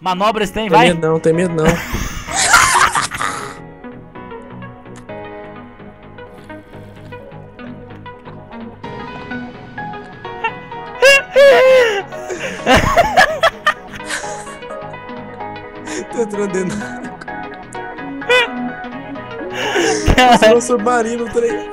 Manobras tem, vai? Tem medo não, tem medo não. Tô entrando dentro da água. Mostrou submarino, trem.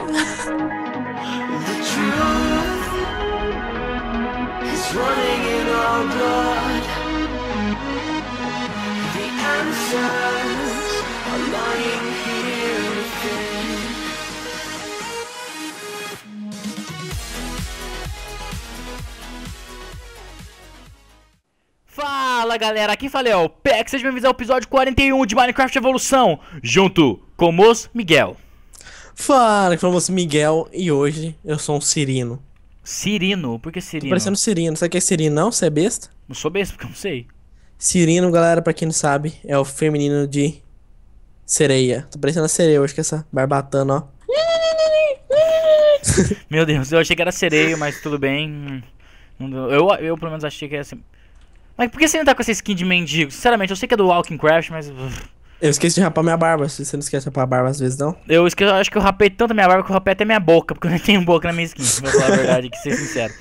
Fala galera, aqui falei ó, é PEC, sejam bem-vindos ao episódio 41 de Minecraft Evolução, junto com Mos Miguel. Fala, que falamos é Miguel e hoje eu sou um Cirino. Cirino? Por que Cirino? Tô parecendo Cirino, sabe quer que Cirino não? Você é besta? Não sou besta porque eu não sei. Cirino, galera, pra quem não sabe, é o feminino de sereia. Tô parecendo a sereia hoje com essa barbatana, ó. Meu Deus, eu achei que era sereia, mas tudo bem. Eu, eu pelo menos achei que era assim. Mas por que você não tá com essa skin de mendigo? Sinceramente, eu sei que é do Walking Craft, mas. Eu esqueci de rapar minha barba. Você não esquece de rapar a barba às vezes, não? Eu esqueci, acho que eu rapei tanto a minha barba que eu rapei até minha boca, porque eu nem tenho boca na minha skin, pra falar a verdade, que ser sincero.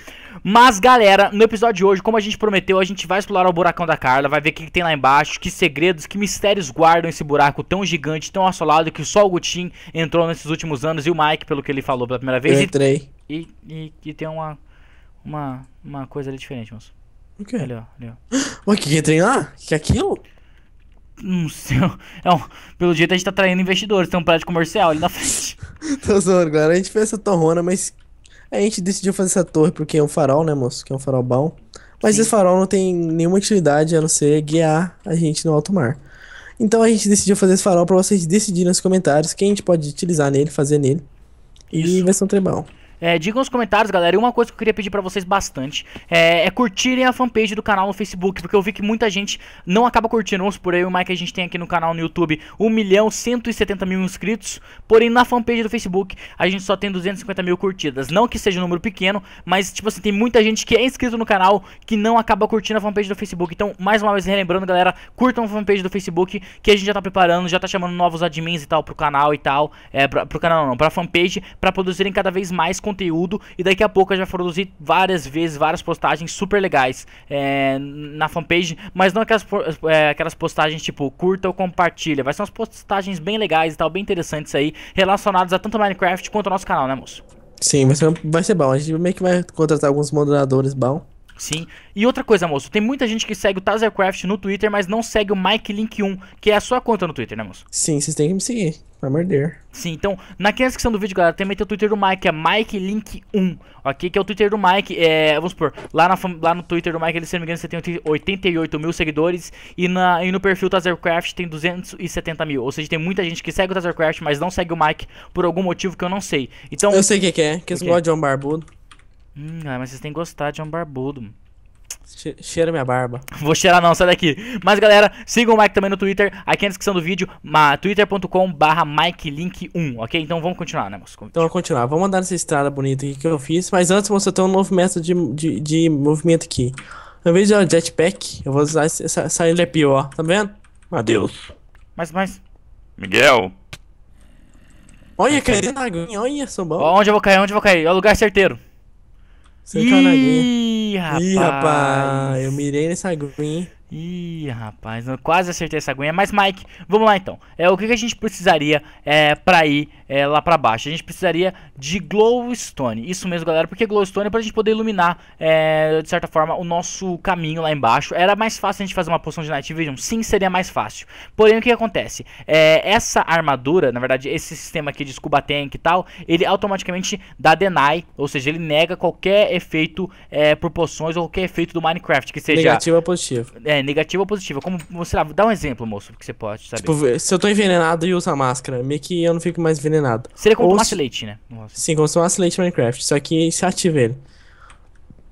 Mas, galera, no episódio de hoje, como a gente prometeu, a gente vai explorar o buracão da Carla, vai ver o que, que tem lá embaixo, que segredos, que mistérios guardam esse buraco tão gigante, tão assolado, que só o Gutin entrou nesses últimos anos, e o Mike, pelo que ele falou pela primeira vez. Eu entrei. E, e, e, e tem uma, uma, uma coisa ali diferente, moço. O quê? Ali, ó, ali, ó. Mas o que, que tem lá? O que, é aquilo? Não sei. Não, é pelo jeito a gente tá traindo investidores, tem um prédio comercial ali na frente. Tô zoando, galera. A gente fez essa torrona, mas a gente decidiu fazer essa torre porque é um farol, né, moço? Que é um farol bom. Mas Sim. esse farol não tem nenhuma utilidade a não ser guiar a gente no alto mar. Então a gente decidiu fazer esse farol para vocês decidirem nos comentários quem a gente pode utilizar nele, fazer nele. Isso. E vai ser um tremão. É, digam nos comentários, galera. E uma coisa que eu queria pedir pra vocês bastante é, é, curtirem a fanpage do canal no Facebook, porque eu vi que muita gente não acaba curtindo. Vamos por aí, o Mike a gente tem aqui no canal no YouTube 1 milhão 170 mil inscritos, porém na fanpage do Facebook a gente só tem 250 mil curtidas. Não que seja um número pequeno, mas tipo assim, tem muita gente que é inscrito no canal que não acaba curtindo a fanpage do Facebook. Então, mais uma vez, relembrando, galera, curtam a fanpage do Facebook que a gente já tá preparando, já tá chamando novos admins e tal pro canal e tal, é, pra, pro canal não, pra fanpage, pra produzirem cada vez mais conteúdo e daqui a pouco eu já produzi várias vezes, várias postagens super legais é, na fanpage, mas não aquelas, é, aquelas postagens tipo curta ou compartilha, vai ser umas postagens bem legais e tal, bem interessantes aí, relacionadas a tanto Minecraft quanto ao nosso canal, né moço? Sim, vai ser, vai ser bom, a gente meio que vai contratar alguns moderadores bons Sim. E outra coisa, moço, tem muita gente que segue o Tazercraft no Twitter, mas não segue o Mike Link 1, que é a sua conta no Twitter, né, moço? Sim, vocês têm que me seguir. Pra morder. Sim, então, na descrição do vídeo, galera, também tem o Twitter do Mike, é Mike Link 1, ok? Que é o Twitter do Mike, é, vamos supor, lá, na, lá no Twitter do Mike, ele, se não me engano, você tem 88 mil seguidores e, na, e no perfil Tazercraft tem 270 mil. Ou seja, tem muita gente que segue o Tazercraft, mas não segue o Mike por algum motivo que eu não sei. Então, eu sei o que, que, é, que esse okay. de é um barbudo. Hum, ah, mas vocês têm que gostar de um barbudo. Cheira minha barba. Vou cheirar não, sai daqui. Mas galera, sigam o Mike também no Twitter, aqui na descrição do vídeo, twitter.com barra MikeLink1, ok? Então vamos continuar, né, moço? Então vamos continuar, vamos andar nessa estrada bonita aqui que eu fiz, mas antes vou soltar um novo método de, de, de movimento aqui. Ao invés de um jetpack, eu vou usar essa, essa, ele é pior, tá vendo? Adeus. Mas, mas... Miguel... Olha, caindo na aguinha, olha, sou bom. Onde eu vou cair, onde eu vou cair? É o lugar certeiro. Sem Ih, tá na Rapaz. Ih, rapaz. Eu mirei nessa green. Ih, rapaz, eu quase acertei essa aguinha. Mas, Mike, vamos lá então. É, o que, que a gente precisaria é, pra ir é, lá pra baixo? A gente precisaria de glowstone. Isso mesmo, galera, porque glowstone é pra gente poder iluminar, é, de certa forma, o nosso caminho lá embaixo. Era mais fácil a gente fazer uma poção de Night Vision? Sim, seria mais fácil. Porém, o que, que acontece? É, essa armadura, na verdade, esse sistema aqui de Scuba Tank e tal, ele automaticamente dá deny, ou seja, ele nega qualquer efeito é, por poções ou qualquer efeito do Minecraft, que seja... Negativo ou positivo. É, negativa ou positiva? Como, sei lá, dá um exemplo, moço, que você pode saber. Tipo, se eu tô envenenado e uso a máscara, meio que eu não fico mais envenenado. Seria como ou tomasse se... leite, né? Nossa. Sim, como se tomasse leite Minecraft, só que se ativa ele.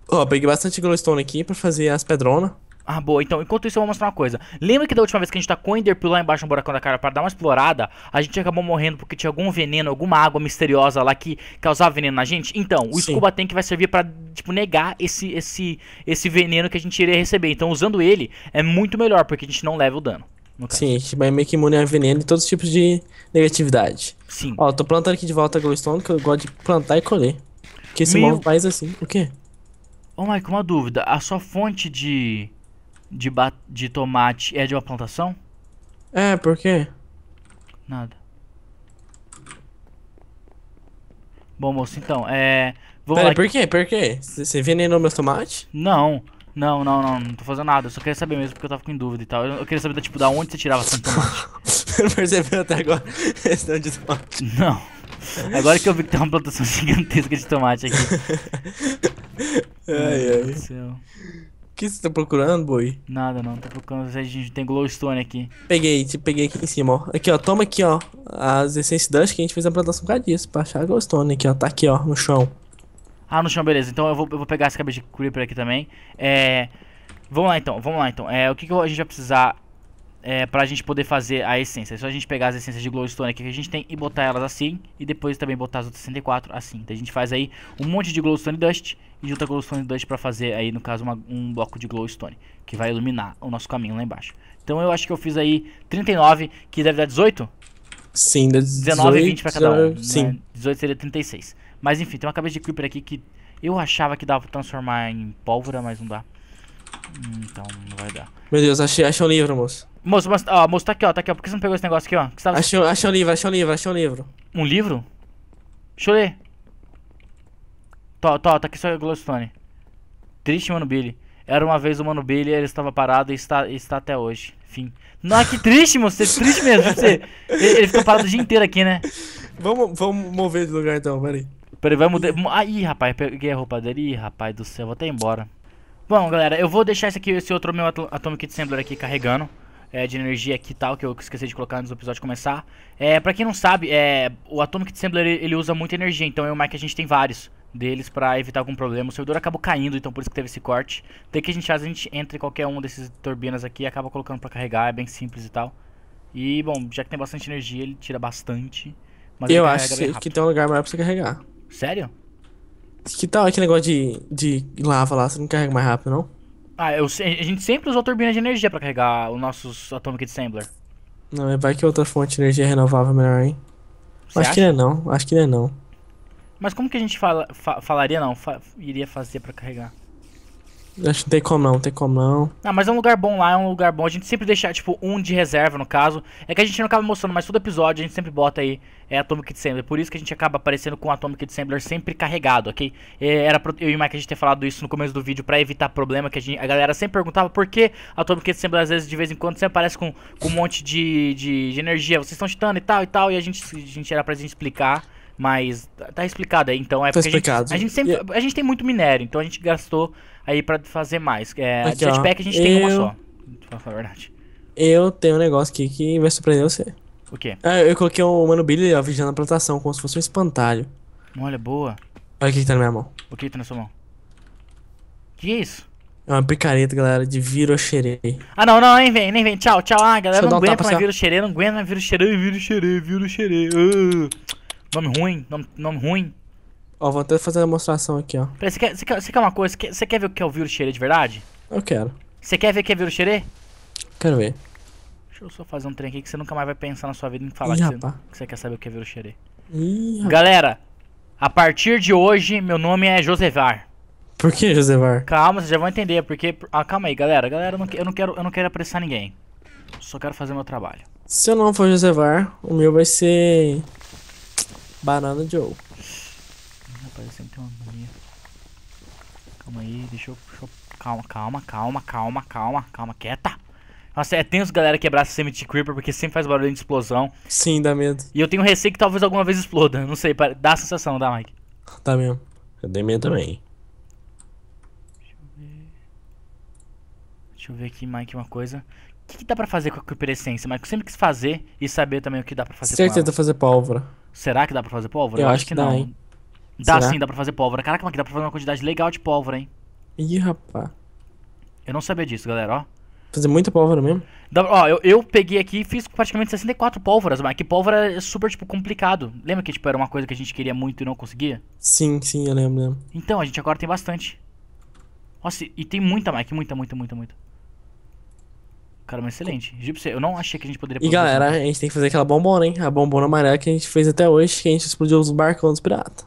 Ó, oh, peguei bastante glowstone aqui pra fazer as pedronas. Ah, boa. Então, enquanto isso, eu vou mostrar uma coisa. Lembra que da última vez que a gente tá com o Enderpeel lá embaixo no buracão da cara para dar uma explorada, a gente acabou morrendo porque tinha algum veneno, alguma água misteriosa lá que causava veneno na gente? Então, o Sim. Scuba Tank vai servir para tipo, negar esse, esse, esse veneno que a gente iria receber. Então, usando ele, é muito melhor, porque a gente não leva o dano. Sim, a gente vai meio que imune a veneno e todos os tipos de negatividade. Sim. Ó, tô plantando aqui de volta a glowstone, que eu gosto de plantar e colher. Porque esse Meu... move faz assim. O quê? Ô, oh, Mike, uma dúvida. A sua fonte de de, de tomate é de uma plantação? É, por quê? Nada. Bom, moço, então, é. Vamos Pera, lá. por quê? Por quê? Você venenou meus tomates? Não. Não, não, não, não tô fazendo nada, eu só queria saber mesmo porque eu tava com dúvida e tal. Eu, queria saber, tipo, da onde você tirava tanto tomate. Você não percebeu até agora esse tanto de tomate? Não. Agora que eu vi que tem uma plantação gigantesca de tomate aqui. ai, ai. Meu Deus do céu que você tá procurando, boi? Nada não, tô procurando se a gente tem glowstone aqui. Peguei, te peguei aqui em cima, ó. Aqui, ó, toma aqui, ó. As essências dust que a gente fez a plantação por causa disso, pra achar glowstone aqui, ó. Tá aqui, ó, no chão. Ah, no chão, beleza. Então eu vou, eu vou pegar esse cabeça de creeper aqui também. É... Vamos lá então, vamos lá então. É, o que, que a gente vai precisar? é, pra gente poder fazer a essência. É só a gente pegar as essências de Glowstone aqui que a gente tem e botar elas assim. E depois também botar as outras 64 assim. Então a gente faz aí um monte de Glowstone Dust e junta Glowstone Dust pra fazer aí, no caso, uma, um bloco de Glowstone. Que vai iluminar o nosso caminho lá embaixo. Então eu acho que eu fiz aí 39, que deve dar 18? Sim, dá 19 e 20 pra cada um. Né? Sim. Né? 18 seria 36. Mas enfim, tem uma cabeça de Creeper aqui que eu achava que dava pra transformar em pólvora, mas não dá. Hum, então não vai dar. Meu Deus, achei, achei um livro, moço. Moço, mas, ó, moço, tá aqui, ó, tá aqui, ó. Por que você não pegou esse negócio aqui, ó? Que tava... achei, um livro, achei um livro, achou um livro. Um livro? Deixa eu ler. Tó, tó, tá aqui só o glowstone. Triste, mano, Billy. Era uma vez o Mano Billy, ele estava parado e está, está até hoje. Fim. Não, que triste, moço. Você é triste mesmo. Você, ele, ele ficou parado o dia inteiro aqui, né? Vamos, vamos mover de lugar então, peraí. Peraí, vai mudar. Aí, rapaz, peguei a roupa dele. Ih, rapaz do céu, vou até embora. Bom, galera, eu vou deixar esse aqui, esse outro meu Atomic Assembler aqui carregando é, de energia aqui e tal, que eu esqueci de colocar antes do episódio começar. É, pra quem não sabe, é, o Atomic Assembler ele usa muita energia, então eu e o Mike a gente tem vários deles para evitar algum problema. O servidor acabou caindo, então por isso que teve esse corte. Tem que a gente faz, a gente entra em qualquer um desses turbinas aqui e acaba colocando para carregar, é bem simples e tal. E, bom, já que tem bastante energia, ele tira bastante. Mas eu acho que tem um lugar melhor pra você carregar. Sério? Que tal aquele negócio de, de lava lá? Você não carrega mais rápido, não? Ah, eu, a gente sempre usou turbina de energia pra carregar o nosso Atomic Dissembler. Não, é, vai que outra fonte de energia renovável é melhor, hein? Acho acha? que não é não, acho que não é não. Mas como que a gente fala, fa falaria não, fa iria fazer pra carregar? Acho que tem como não, tem como não. Ah, mas é um lugar bom lá, é um lugar bom. A gente sempre deixa, tipo, um de reserva, no caso. É que a gente não acaba mostrando, mas todo episódio a gente sempre bota aí é Atomic Dissembler. Por isso que a gente acaba aparecendo com o Atomic Dissembler sempre carregado, ok? É, era pra eu e o Mike a gente ter falado isso no começo do vídeo pra evitar problema, que a, gente, a galera sempre perguntava por que Atomic Dissembler às vezes, de vez em quando, sempre aparece com, com um monte de, de, de energia. Vocês estão chutando e tal e tal, e a gente, a gente era pra gente explicar. Mas tá, tá explicado aí, então é tá porque a gente, a gente, sempre. Yeah. A gente tem muito minério, então a gente gastou aí para fazer mais. É, aqui, jetpack ó, a gente eu... tem uma só, pra falar a verdade. Eu tenho um negócio aqui que vai surpreender você. O quê? Ah, eu coloquei o Mano Billy ó, vigiando a plantação, como se fosse um espantalho. Olha, boa. Olha o que, que tá na minha mão. O que, que tá na sua mão? Que é isso? É uma picareta, galera, de viroxerê. Ah, não, não, nem vem, nem vem. Tchau, tchau. Ah, galera, não aguenta mais viroxerê, não aguenta mais viroxerê, viroxerê, viroxerê. Uh, nome ruim, nome, nome ruim. Ó, vou até fazer a demonstração aqui, ó. Peraí, você quer, você quer, você quer uma coisa? Você quer, você quer ver o que é o vírus xerê de verdade? Eu quero. Você quer ver o que é vírus xerê? Quero ver. Deixa eu só fazer um trem aqui que você nunca mais vai pensar na sua vida em falar Ih, que, você, que, você, quer saber o que é vírus xerê. Galera, a partir de hoje, meu nome é Josevar. Por que, Josevar? Calma, vocês já vão entender, porque... Ah, calma aí, galera. Galera, eu não, eu não, quero, eu não quero apressar ninguém. Só quero fazer meu trabalho. Se eu não for Josevar, o meu vai ser... Banana Joe eu sempre tenho uma mania. Calma aí, deixa eu, deixa eu... Calma, calma, calma, calma, calma, calma, quieta. Nossa, é tenso, galera, quebrar esse Cemetery Creeper, porque sempre faz barulho de explosão. Sim, dá medo. E eu tenho receio que talvez alguma vez exploda. Não sei, dá a sensação, dá, Mike? Dá mesmo. Eu dei medo também. Deixa eu ver... Deixa eu ver aqui, Mike, uma coisa. O que, que dá pra fazer com a Creeper Essência, Mike? Eu sempre quis fazer e saber também o que dá pra fazer Certeza com ela. fazer pólvora. Será que dá pra fazer pólvora? Eu, eu acho, acho, que, que não. Dá, hein? Dá Será? sim, dá pra fazer pólvora. Caraca, mas dá pra fazer uma quantidade legal de pólvora, hein? Ih, rapá. Eu não sabia disso, galera, ó. Fazer muita pólvora mesmo? ó, eu, eu peguei aqui e fiz praticamente 64 pólvoras, mas que pólvora é super, tipo, complicado. Lembra que, tipo, era uma coisa que a gente queria muito e não conseguia? Sim, sim, eu lembro, lembro. Então, a gente agora tem bastante. Nossa, e tem muita, Mike, muita, muita, muita, muita. Cara, excelente. Juro pra você, eu não achei que a gente poderia... E galera, a gente tem que fazer aquela bombona, hein? A bombona amarela que a gente fez até hoje, que a gente explodiu os barcões dos piratas.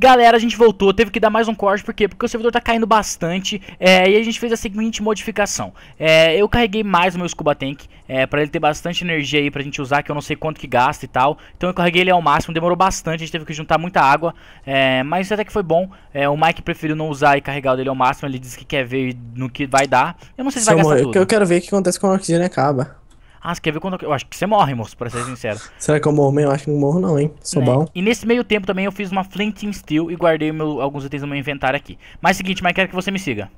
Galera, a gente voltou, teve que dar mais um corte, por quê? Porque o servidor tá caindo bastante, é, e a gente fez a seguinte modificação. É, eu carreguei mais o meu Scuba Tank, é, pra ele ter bastante energia aí pra gente usar, que eu não sei quanto que gasta e tal. Então eu carreguei ele ao máximo, demorou bastante, a gente teve que juntar muita água, é, mas até que foi bom. É, o Mike preferiu não usar e carregar o dele ao máximo, ele disse que quer ver no que vai dar. Eu não sei se vai gastar tudo. Eu quero ver o que acontece quando o oxigênio acaba. Ah, você quer ver quando. Eu acho que você morre, moço, pra ser sincero. Será que eu morro mesmo? Eu acho que não morro, não, hein? Sou né? bom. E nesse meio tempo também eu fiz uma Flint and Steel e guardei meu, alguns itens no meu inventário aqui. Mas seguinte, mas quero que você me siga.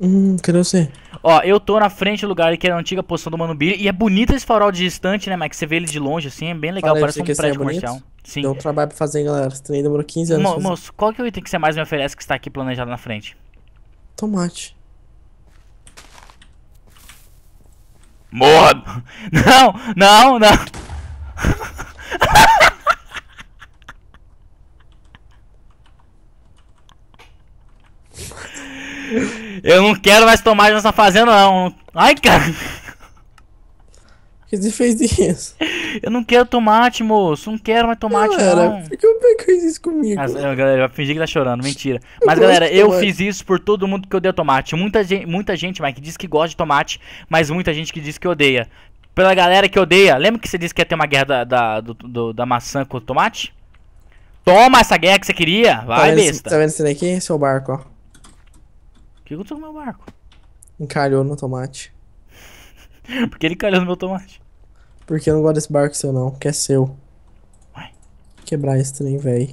Hum, quero você? Ó, eu tô na frente do lugar que era é a antiga posição do Mano Billy. E é bonito esse farol de distante, né, Mike? Você vê ele de longe assim, é bem legal, Falei, parece um prédio é comercial. Sim. Deu um trabalho pra fazer, galera. Esse trem demorou 15 anos. Mo moço, qual que é o item que você mais me oferece que está aqui planejado na frente? Tomate. Morra! Não, não, não! Eu não quero mais tomar nessa fazenda, não. Ai, cara! Que você fez isso? Eu não quero tomate, moço. Não quero mais tomate, galera, não. Por que eu fiz isso comigo? É, eu, galera, vai fingir que tá chorando, mentira. Eu mas, galera, eu fiz isso por todo mundo que odeia tomate. Muita gente, muita gente, Mike, diz que gosta de tomate, mas muita gente que diz que odeia. Pela galera que odeia, lembra que você disse que ia ter uma guerra da, da, do, do, da maçã com o tomate? Toma essa guerra que você queria! Tá vai, tá vendo, besta! Tá vendo esse daqui? Seu barco, ó. O que aconteceu com o meu barco? Encalhou no tomate. Porque ele encalhou no meu tomate. Porque eu não gosto desse barco seu não, que é seu. Vai. Quebrar esse trem, velho.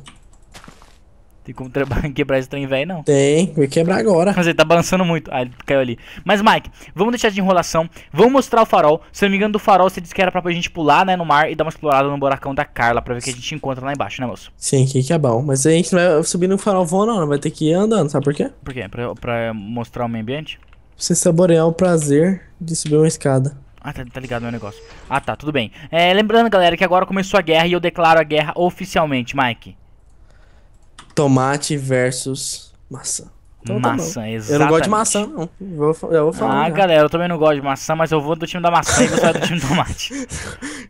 Tem como quebrar esse trem, velho, não? Tem, Vou quebrar agora. Mas ele tá balançando muito. Ah, ele caiu ali. Mas, Mike, vamos deixar de enrolação. Vamos mostrar o farol. Se eu não me engano, do farol você disse que era pra gente pular, né, no mar e dar uma explorada no buracão da Carla pra ver o que a gente encontra lá embaixo, né, moço? Sim, que, que é bom. Mas a gente não vai subir no farol voando, não. Vai ter que ir andando, sabe por quê? Por quê? Pra, pra mostrar o meio ambiente? Pra você saborear o prazer de subir uma escada. Ah, tá, tá ligado meu negócio. Ah, tá, tudo bem. É, lembrando, galera, que agora começou a guerra e eu declaro a guerra oficialmente, Mike. Tomate versus maçã. Então, tá maçã, tá exato. Eu não gosto de maçã, não. Eu vou, eu vou falar. Ah, galera, eu também não gosto de maçã, mas eu vou do time da maçã e você vai do time do tomate.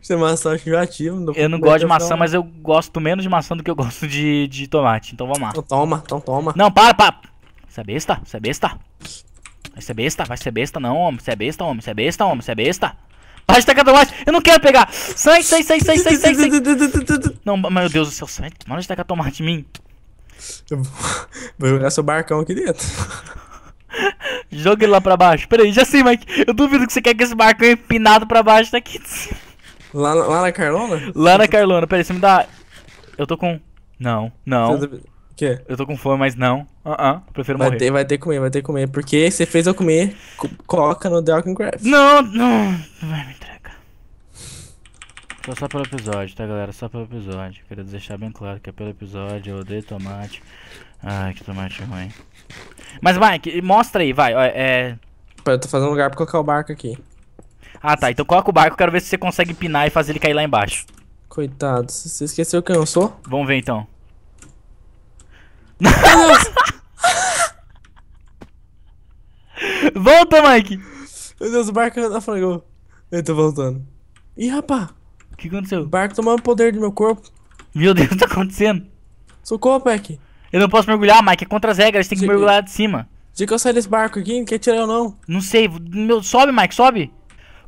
Isso é maçã acho enjoativo. Não eu não gosto de maçã, mas eu gosto menos de maçã do que eu gosto de, de tomate. Então vamos lá. Então toma, então toma. Não, para, para. Você é besta? Você é besta? Vai ser besta, vai ser besta não, homem. Você é besta, homem. Você é besta, homem. Você é besta. Vai de tacar tomate. Eu não quero pegar. Sai, sai, sai, sai, sai, sai. não, meu Deus do céu. Sai. Para de tacar tomate em mim. vou jogar seu barcão aqui dentro. Joga ele lá pra baixo. Pera aí, já sei, Mike. Eu duvido que você quer que esse barcão empinado pra baixo daqui. Tá lá, lá na Carlona? Lá na Carlona. Pera aí, você me dá... Eu tô com... Não, não. Tá- que? Eu tô com fome, mas não. Aham, uh, -uh prefiro vai morrer. Ter, vai ter que comer, vai ter que comer. Porque você fez eu comer co coca no The Craft. Não, não. Não vai me entregar. Só, só pelo episódio, tá, galera? Só pelo episódio. Queria deixar bem claro que é pelo episódio. Eu odeio tomate. Ai, que tomate ruim. Mas, Mike, mostra aí, vai. É... eu tô fazendo um lugar pra colocar o barco aqui. Ah, tá. Então coloca o barco. Quero ver se você consegue pinar e fazer ele cair lá embaixo. Coitado. Você esqueceu quem eu sou? Vamos ver, então. Volta, Mike! Meu Deus, o barco naufragou. Eu tô voltando. Ih, rapá! O que aconteceu? O barco tomou o poder do meu corpo. Meu Deus, o que tá acontecendo? Socorro, Peck. Eu não posso mergulhar, Mike. É contra as regras, tem que mergulhar de cima. Diga que eu saio desse barco aqui, não quer tirar eu não. Não sei. Meu, sobe, Mike, sobe.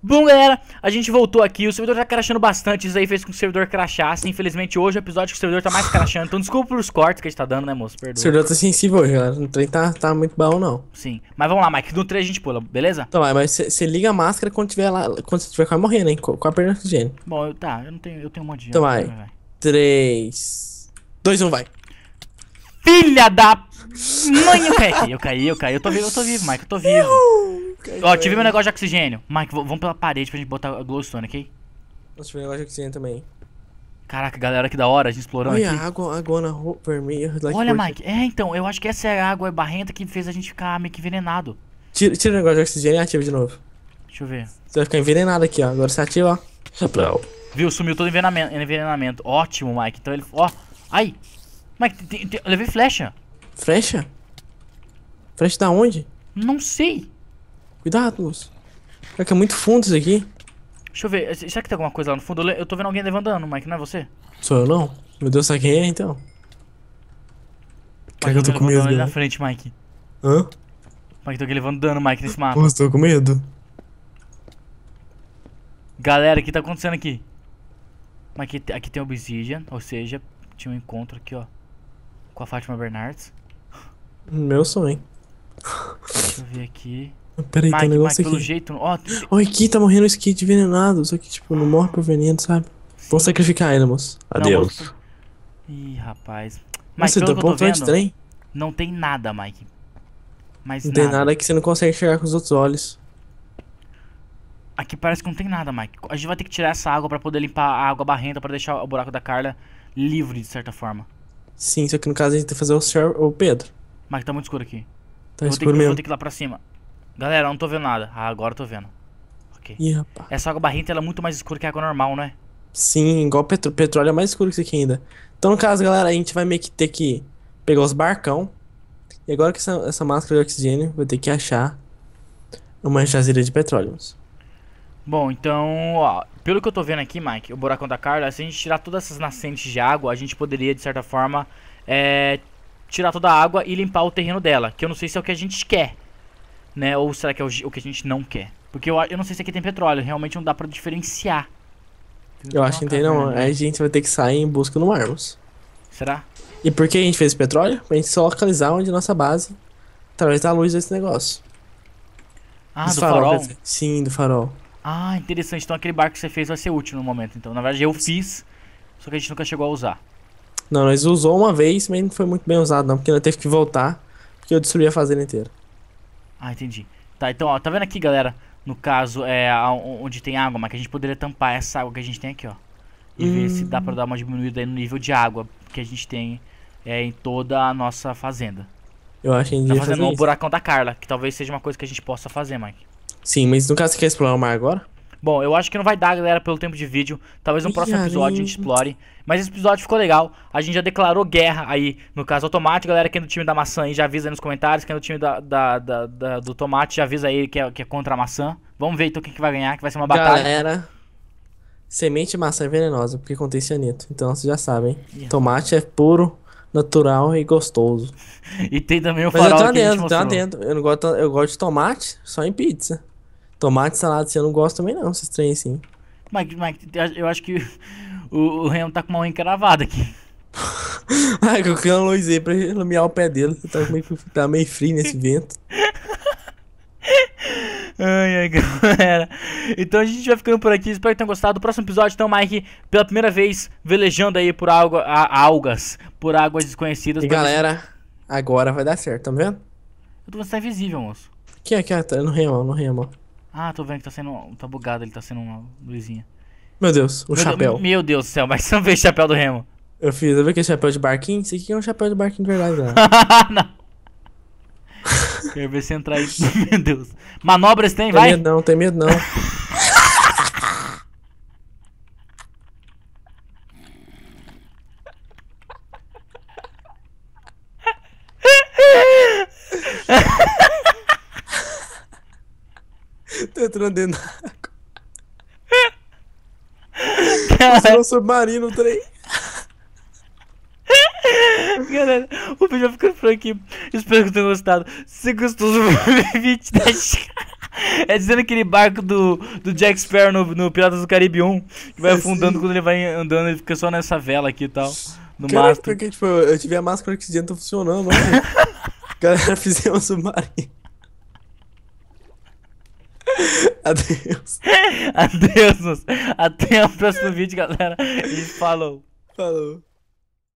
Bom, galera, a gente voltou aqui. O servidor tá crashando bastante. Isso aí fez com que o servidor crashasse. Infelizmente, hoje o episódio que o servidor tá mais crashando. Então, desculpa pelos cortes que a gente tá dando, né, moço? Perdoa. O servidor tá sensível hoje, galera. No trem tá, tá muito bom, não. Sim. Mas vamos lá, Mike. No trem a gente pula, beleza? Então, mas você liga a máscara quando tiver lá. Quando você tiver quase morrendo, hein? Com a perna de higiene. Bom, eu, tá. Eu, não tenho, eu tenho um monte de Então, vai. vai. 3, 2, 1, vai. Filha da. Mãe, eu caí, eu caí, eu caí. Eu tô vivo, eu tô vivo, Mike. Eu tô vivo. Ó, oh, tive meu negócio de oxigênio. Mike, vamos pela parede pra gente botar glowstone, ok? Nossa, tive um negócio de oxigênio também. Caraca, galera, que da hora, a gente explorando Olha, aqui. Olha, água, água na roupa vermelha. Olha, Mike, é, então, eu acho que essa é a água barrenta que fez a gente ficar meio que envenenado. Tira, tira o negócio de oxigênio e ativa de novo. Deixa eu ver. Você vai ficar envenenado aqui, ó. Agora você ativa, ó. Viu, sumiu todo envenenamento. envenenamento. Ótimo, Mike. Então ele, ó. Ai. Mike, te, eu levei flecha. Flecha? Flecha da onde? Não sei. Cuidado, moço. Será que é muito fundo isso aqui? Deixa eu ver, eh, será que tem alguma coisa lá no fundo? Eu tô vendo alguém levantando, Mike, não é você? Sou eu não? Meu Deus, sabe quem é então? que eu tô com medo. Ali na né? frente, Mike. Hã? Mike, tô aqui levando dano, Mike, nesse mapa. Nossa, tô com medo. Galera, o que tá acontecendo aqui? Mike, aqui tem obsidian, ou seja, tinha um encontro aqui, ó. Com a Fátima Bernardes. Meu sonho. Deixa eu ver aqui. Peraí, Mike, tem um negócio Mike, aqui. pelo jeito. Ó, o aqui tá morrendo o skate envenenado. Só que, tipo, não morre por veneno, sabe? Vou sacrificar ele, moço. Adeus. Não, moço. Ih, rapaz. Mas você pelo dropou que trem? Não tem nada, Mike. Mas não nada. tem nada é que você não consegue enxergar com os outros olhos. Aqui parece que não tem nada, Mike. A gente vai ter que tirar essa água pra poder limpar a água barrenta pra deixar o buraco da Carla livre, de certa forma. Sim, só que no caso a gente tem que fazer o Sr. ou o Pedro. Mike, tá muito escuro aqui. Tá eu escuro mesmo. Eu vou ter que ir lá pra cima. Galera, não tô vendo nada. Ah, agora tô vendo. Ok. Ih, rapaz. Essa água barrenta ela é muito mais escura que a água normal, né? Sim, igual petro petróleo é mais escuro que isso aqui ainda. Então, no caso, galera, a gente vai meio que ter que pegar os barcão. E agora que essa, essa máscara de oxigênio, vai ter que achar uma jazira de petróleo. Bom, então, ó, pelo que eu tô vendo aqui, Mike, o buracão da Carla, se a gente tirar todas essas nascentes de água, a gente poderia, de certa forma, é, tirar toda a água e limpar o terreno dela. Que eu não sei se é o que a gente quer né? Ou será que é o, o que a gente não quer? Porque eu, eu não sei se aqui tem petróleo, realmente não dá para diferenciar. Eu acho que não tem não. Aí a gente vai ter que sair em busca no Marmos. Será? E por que a gente fez petróleo? Pra gente só localizar onde nossa base, através da luz desse negócio. Ah, do farol? farol? Sim, do farol. Ah, interessante. Então aquele barco que você fez vai ser útil no momento. Então, na verdade, eu fiz, só que a gente nunca chegou a usar. Não, nós usou uma vez, mas não foi muito bem usado não, porque nós teve que voltar, porque eu destruí a fazenda inteira. Ah, entendi. Tá, então, ó, tá vendo aqui, galera? No caso, é a, onde tem água, mas que a gente poderia tampar essa água que a gente tem aqui, ó. E hum. ver se dá pra hum. dar uma diminuída aí no nível de água que a gente tem é, em toda a nossa fazenda. Eu acho que a gente tá fazendo um buracão da Carla, que talvez seja uma coisa que a gente possa fazer, Mike. Sim, mas no caso você quer explorar o mar agora? Bom, eu acho que não vai dar, galera, pelo tempo de vídeo. Talvez no próximo episódio a gente explore. Mas esse episódio ficou legal. A gente já declarou guerra aí, no caso, ao tomate. Galera, quem é do time da maçã aí já avisa aí nos comentários. Quem é do time da, da, da, da do tomate já avisa aí que é, que é contra a maçã. Vamos ver então quem que vai ganhar, que vai ser uma batalha. Galera, semente maçã é venenosa, porque contém cianeto. Então vocês já sabem. Yeah. Tomate é puro, natural e gostoso. e tem também o farol Mas eu tô adendo, que a gente Tô adendo. Eu, não gosto, eu gosto de tomate só em pizza. Tomate salada você assim, não gosta também não, esses estranha assim. Mike, Mike, eu acho que o, o Renan tá com uma unha encravada aqui. Ai, que eu criei uma luz pra iluminar o pé dele. Tá meio, tá meio frio nesse vento. Ai, ai, galera. Então a gente vai ficando por aqui. Espero que tenham gostado. O próximo episódio, então, Mike, pela primeira vez, velejando aí por algo, a, algas, por águas desconhecidas. E galera, agora vai dar certo, tá vendo? Eu tô tá invisível, moço. Aqui, aqui, tá no remo, no remo. Ah, tô vendo que tá sendo. Tá bugado, ele tá sendo uma luzinha. Meu Deus, o meu chapéu. Deus, meu Deus do céu, mas você não fez chapéu do Remo. Eu fiz, eu vi aquele chapéu de barquinho? Isso aqui é um chapéu de barquinho de verdade, né? não. Quero ver se entrar aí. meu Deus. Manobras tem, tem vai? Tem medo não, tem medo não. entrando dentro da água. Caralho. É um submarino, tá o trem. Galera, o vídeo vai ficando por aqui. Espero que tenham gostado. Se gostou do vídeo, deixa. Né? É dizendo aquele barco do, do Jack Sparrow no, no Piratas do Caribe 1 que vai é afundando assim. quando ele vai andando, ele fica só nessa vela aqui e tal. No mastro. tipo, eu tive a máscara que se tá funcionando, né? Galera, fizemos um submarino. Adeus. Adeus. Até o próximo vídeo, galera. E falou. Falou.